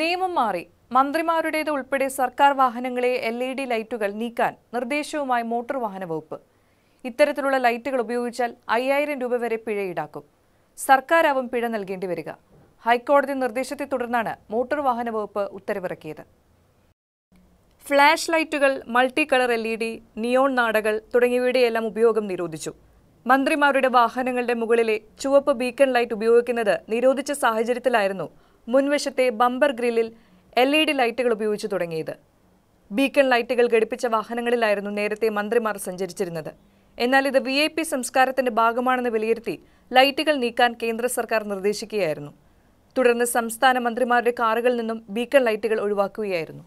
നിയമം മാറി മന്ത്രിമാരുടേത് ഉൾപ്പെടെ സർക്കാർ വാഹനങ്ങളെ എൽ ഇ ഡി ലൈറ്റുകൾ നീക്കാൻ നിർദ്ദേശവുമായി മോട്ടോർ വാഹന വകുപ്പ് ഇത്തരത്തിലുള്ള ലൈറ്റുകൾ ഉപയോഗിച്ചാൽ അയ്യായിരം രൂപ വരെ പിഴ ഈടാക്കും സർക്കാരാവും പിഴ നൽകേണ്ടി വരിക ഹൈക്കോടതി നിർദ്ദേശത്തെ തുടർന്നാണ് മോട്ടോർ വാഹന വകുപ്പ് ഉത്തരവിറക്കിയത് ഫ്ലാഷ് ലൈറ്റുകൾ multi colour L E D neon നാടകൾ തുടങ്ങിയവയുടെയെല്ലാം ഉപയോഗം നിരോധിച്ചു മന്ത്രിമാരുടെ വാഹനങ്ങളുടെ മുകളിലെ ചുവപ്പ് ബീക്കൺ ലൈറ്റ് ഉപയോഗിക്കുന്നത് നിരോധിച്ച സാഹചര്യത്തിലായിരുന്നു മുൻവശത്തെ ബമ്പർ ഗ്രില്ലിൽ എൽ ഇ ഡി ലൈറ്റുകൾ ഉപയോഗിച്ച് തുടങ്ങിയത് ബീക്കൺ ലൈറ്റുകൾ ഘടിപ്പിച്ച വാഹനങ്ങളിലായിരുന്നു നേരത്തെ മന്ത്രിമാർ സഞ്ചരിച്ചിരുന്നത് എന്നാൽ ഇത് വി ഐ പി സംസ്കാരത്തിന്റെ ഭാഗമാണെന്ന് വിലയിരുത്തി ലൈറ്റുകൾ നീക്കാൻ കേന്ദ്ര സർക്കാർ നിർദ്ദേശിക്കുകയായിരുന്നു തുടർന്ന് സംസ്ഥാന മന്ത്രിമാരുടെ കാറുകളിൽ നിന്നും ബീക്കൺ ലൈറ്റുകൾ ഒഴിവാക്കുകയായിരുന്നു